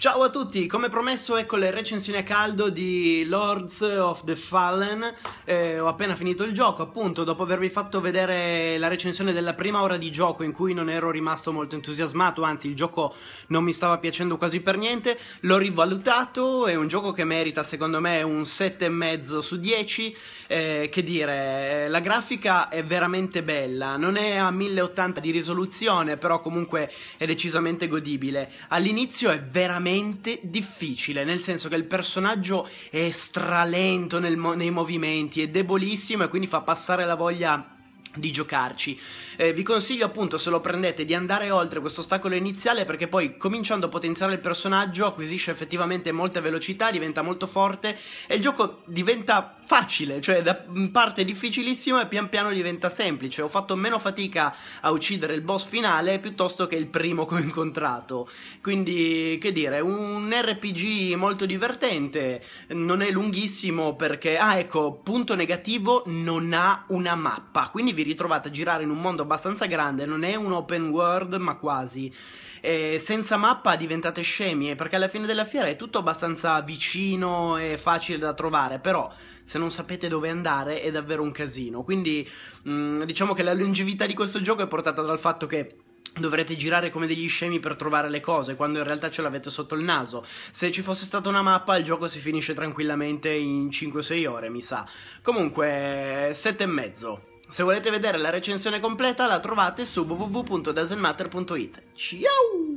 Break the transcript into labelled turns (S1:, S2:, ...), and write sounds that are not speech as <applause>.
S1: Ciao a tutti, come promesso ecco le recensioni a caldo di Lords of the Fallen, eh, ho appena finito il gioco appunto dopo avervi fatto vedere la recensione della prima ora di gioco in cui non ero rimasto molto entusiasmato, anzi il gioco non mi stava piacendo quasi per niente, l'ho rivalutato, è un gioco che merita secondo me un 7,5 su 10, eh, che dire, eh, la grafica è veramente bella, non è a 1080 di risoluzione però comunque è decisamente godibile, all'inizio è veramente veramente difficile, nel senso che il personaggio è stralento mo- nei movimenti, è debolissimo e quindi fa passare la voglia di giocarci. Eh, vi consiglio appunto se lo prendete di andare oltre questo ostacolo iniziale perché poi cominciando a potenziare il personaggio acquisisce effettivamente molta velocità, diventa molto forte e il gioco diventa facile, cioè da parte difficilissima e pian piano diventa semplice. Ho fatto meno fatica a uccidere il boss finale piuttosto che il primo <laughs> che ho incontrato. Quindi che dire, un RPG molto divertente, non è lunghissimo perché ah ecco, punto negativo non ha una mappa, quindi vi ritrovate a girare in un mondo abbastanza grande, non è un open world ma quasi. E senza mappa diventate scemi eh, perché alla fine della fiera è tutto abbastanza vicino e facile da trovare, però se non sapete dove andare è davvero un casino. Quindi mh, mm, diciamo che la longevità di questo gioco è portata dal fatto che dovrete girare come degli scemi per trovare le cose, quando in realtà ce l'avete sotto il naso. Se ci fosse stata una mappa, il gioco si finisce tranquillamente in 5-6 ore, mi sa. Comunque, 7 e mezzo. Se volete vedere la recensione completa la trovate su www.doesn'tmatter.it. Ciao!